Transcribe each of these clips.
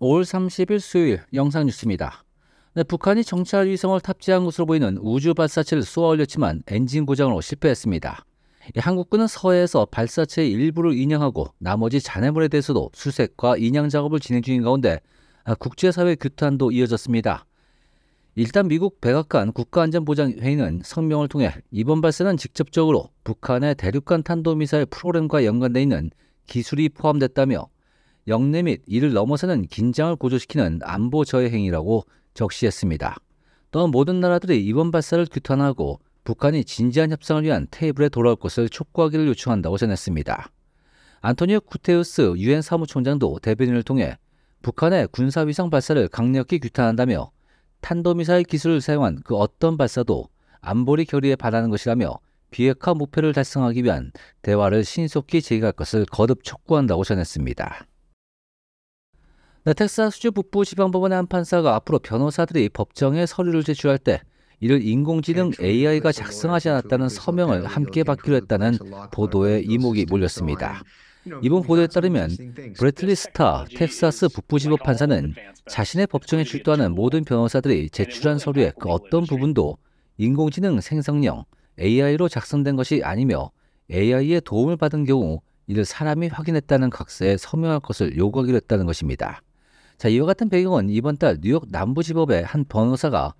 5월 30일 수요일 영상 뉴스입니다. 네, 북한이 정찰 위성을 탑재한 것으로 보이는 우주 발사체를 쏘아 올렸지만 엔진 고장으로 실패했습니다. 한국군은 서해에서 발사체의 일부를 인양하고 나머지 잔해물에 대해서도 수색과 인양 작업을 진행 중인 가운데 아, 국제사회 규탄도 이어졌습니다. 일단 미국 백악관 국가안전보장회의는 성명을 통해 이번 발사는 직접적으로 북한의 대륙간 탄도미사일 프로그램과 연관돼 있는 기술이 포함됐다며 영내 및 이를 넘어서는 긴장을 고조시키는 안보 저해 행위라고 적시했습니다. 또 모든 나라들이 이번 발사를 규탄하고 북한이 진지한 협상을 위한 테이블에 돌아올 것을 촉구하기를 요청한다고 전했습니다. 안토니오 쿠테우스 유엔 사무총장도 대변인을 통해 북한의 군사 위상 발사를 강력히 규탄한다며 탄도미사일 기술을 사용한 그 어떤 발사도 안보리 결의에 반하는 것이라며 비핵화 목표를 달성하기 위한 대화를 신속히 제기할 것을 거듭 촉구한다고 전했습니다. 네, 텍사스주 북부 지방법원의 한 판사가 앞으로 변호사들이 법정에 서류를 제출할 때 이를 인공지능 네, AI가 작성하지 않았다는 서명을 함께 받기로 했다는 보도에 이목이 몰렸습니다. 이번 보도에 따르면 브래틀리 스타 텍사스 북부지법 판사는 자신의 법정에 출두하는 모든 변호사들이 제출한 서류의 그 어떤 부분도 인공지능 생성형 AI로 작성된 것이 아니며 AI의 도움을 받은 경우 이를 사람이 확인했다는 각서에 서명할 것을 요구하기로 했다는 것입니다. 자, 이와 같은 배경은 이번 달 뉴욕 남부지법의 한 변호사가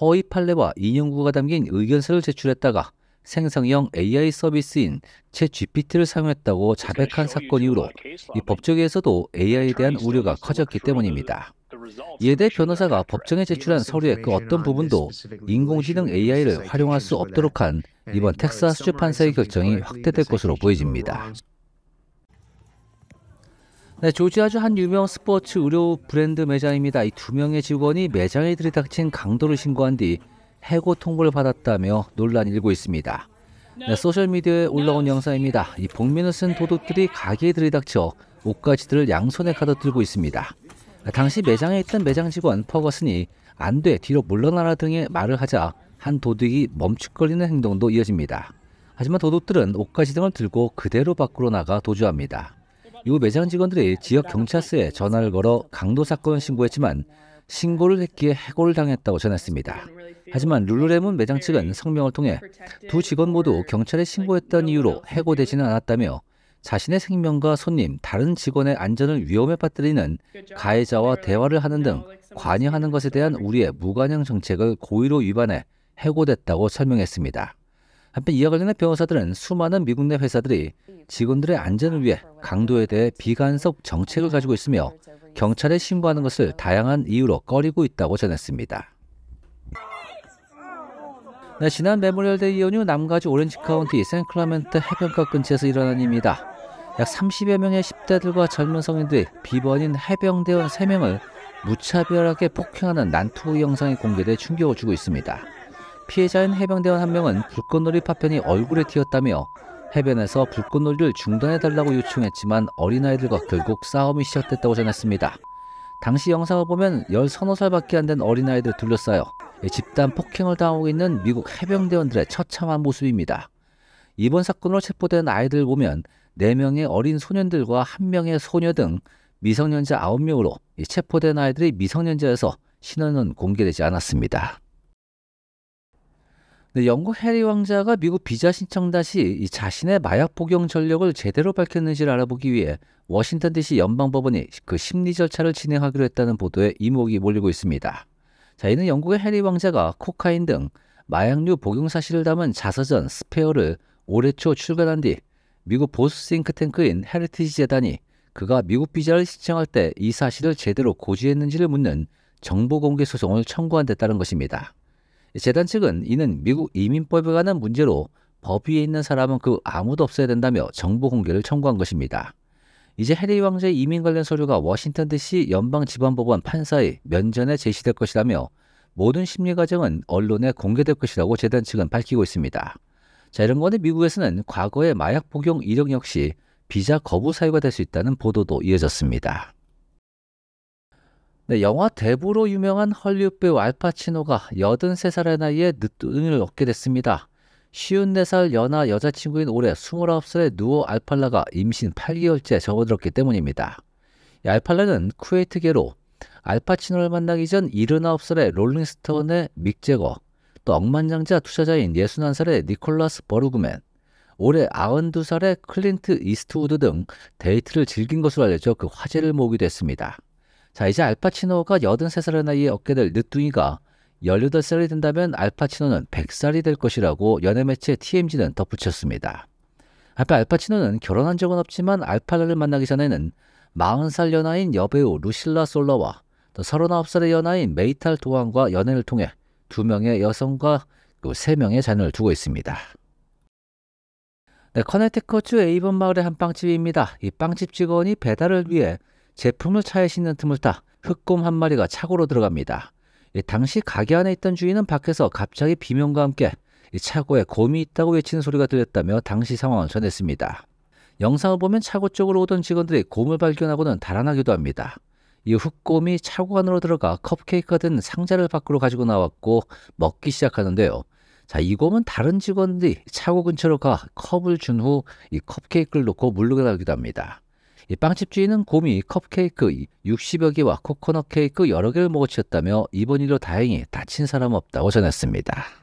허위 판례와 인용구가 담긴 의견서를 제출했다가 생성형 AI 서비스인 채 g p t 를 사용했다고 자백한 사건 이후로 이 법조계에서도 AI에 대한 우려가 커졌기 때문입니다. 이에 대해 변호사가 법정에 제출한 서류의 그 어떤 부분도 인공지능 AI를 활용할 수 없도록 한 이번 텍사스주 판사의 결정이 확대될 것으로 보여집니다. 네, 조지아주 한 유명 스포츠 의료 브랜드 매장입니다. 이 두 명의 직원이 매장에 들이닥친 강도를 신고한 뒤 해고 통보를 받았다며 논란이 일고 있습니다. 네, 소셜미디어에 올라온 영상입니다. 이 복면을 쓴 도둑들이 가게에 들이닥쳐 옷가지들을 양손에 가득 들고 있습니다. 당시 매장에 있던 매장 직원 퍼거슨이 안 돼, 뒤로 물러나라 등의 말을 하자 한 도둑이 멈칫거리는 행동도 이어집니다. 하지만 도둑들은 옷가지 등을 들고 그대로 밖으로 나가 도주합니다. 이후 매장 직원들이 지역 경찰서에 전화를 걸어 강도 사건 신고했지만 신고를 했기에 해고를 당했다고 전했습니다. 하지만 룰루레몬 매장 측은 성명을 통해 두 직원 모두 경찰에 신고했던 이유로 해고되지는 않았다며 자신의 생명과 손님, 다른 직원의 안전을 위험에 빠뜨리는 가해자와 대화를 하는 등 관여하는 것에 대한 우리의 무관용 정책을 고의로 위반해 해고됐다고 설명했습니다. 한편 이와 관련해 변호사들은 수많은 미국 내 회사들이 직원들의 안전을 위해 강도에 대해 비간섭 정책을 가지고 있으며 경찰에 신고하는 것을 다양한 이유로 꺼리고 있다고 전했습니다. 네, 지난 메모리얼데이 연휴 남가주 오렌지 카운티 샌클라멘트 해변가 근처에서 일어난 일입니다. 약 30여 명의 10대들과 젊은 성인들이 비번인 해병대원 3명을 무차별하게 폭행하는 난투 영상이 공개돼 충격을 주고 있습니다. 피해자인 해병대원 한 명은 불꽃놀이 파편이 얼굴에 튀었다며 해변에서 불꽃놀이를 중단해달라고 요청했지만 어린아이들과 결국 싸움이 시작됐다고 전했습니다. 당시 영상을 보면 13살밖에 안 된 어린아이들 둘러싸여 집단 폭행을 당하고 있는 미국 해병대원들의 처참한 모습입니다. 이번 사건으로 체포된 아이들 보면 4명의 어린 소년들과 1명의 소녀 등 미성년자 9명으로 체포된 아이들이 미성년자에서 신원은 공개되지 않았습니다. 네, 영국 해리 왕자가 미국 비자 신청 당시 이 자신의 마약 복용 전력을 제대로 밝혔는지를 알아보기 위해 워싱턴 DC 연방법원이 그 심리 절차를 진행하기로 했다는 보도에 이목이 몰리고 있습니다. 자, 이는 영국의 해리 왕자가 코카인 등 마약류 복용 사실을 담은 자서전 스페어를 올해 초 출간한 뒤 미국 보수 싱크탱크인 헤리티지 재단이 그가 미국 비자를 신청할 때 이 사실을 제대로 고지했는지를 묻는 정보 공개 소송을 청구한 데 따른 것입니다. 재단 측은 이는 미국 이민법에 관한 문제로 법 위에 있는 사람은 그 아무도 없어야 된다며 정보 공개를 청구한 것입니다. 이제 해리 왕자의 이민 관련 서류가 워싱턴 DC 연방지방법원 판사의 면전에 제시될 것이라며 모든 심리 과정은 언론에 공개될 것이라고 재단 측은 밝히고 있습니다. 자 이런 건 미국에서는 과거의 마약 복용 이력 역시 비자 거부 사유가 될 수 있다는 보도도 이어졌습니다. 네, 영화 대부로 유명한 헐리우드 배우 알파치노가 83살의 나이에 늦둥이를 얻게 됐습니다. 54살 연하 여자친구인 올해 29살의 누오 알팔라가 임신 8개월째 접어들었기 때문입니다. 알팔라는 쿠웨이트계로 알파치노를 만나기 전 79살의 롤링스톤의 믹제거, 또 억만장자 투자자인 61살의 니콜라스 버루그맨, 올해 92살의 클린트 이스트우드 등 데이트를 즐긴 것으로 알려져 그 화제를 모으기도 했습니다. 자, 이제 알파치노가 83살 의 나이에 얻게 될 늦둥이가 18살이 된다면 알파치노는 100살이 될 것이라고 연예 매체 TMZ는 덧붙였습니다. 앞에 알파치노는 결혼한 적은 없지만 알파라를 만나기 전에는 40살 연하인 여배우 루실라 솔러와 또 39살의 연하인 메이탈 도안과 연애를 통해 두 명의 여성과 또세 그 명의 자녀를 두고 있습니다. 네, 커네티컷주 에이번 마을의 한 빵집입니다. 이 빵집 직원이 배달을 위해 제품을 차에 싣는 틈을 타 흑곰 한 마리가 차고로 들어갑니다. 당시 가게 안에 있던 주인은 밖에서 갑자기 비명과 함께 차고에 곰이 있다고 외치는 소리가 들렸다며 당시 상황을 전했습니다. 영상을 보면 차고 쪽으로 오던 직원들이 곰을 발견하고는 달아나기도 합니다. 이 흑곰이 차고 안으로 들어가 컵케이크가 든 상자를 밖으로 가지고 나왔고 먹기 시작하는데요. 자, 이 곰은 다른 직원들이 차고 근처로 가 컵을 준 후 이 컵케이크를 놓고 물러나기도 합니다. 이 빵집 주인은 곰이 컵케이크 60여 개와 코코넛 케이크 여러 개를 먹어치웠다며 이번 일로 다행히 다친 사람 없다고 전했습니다.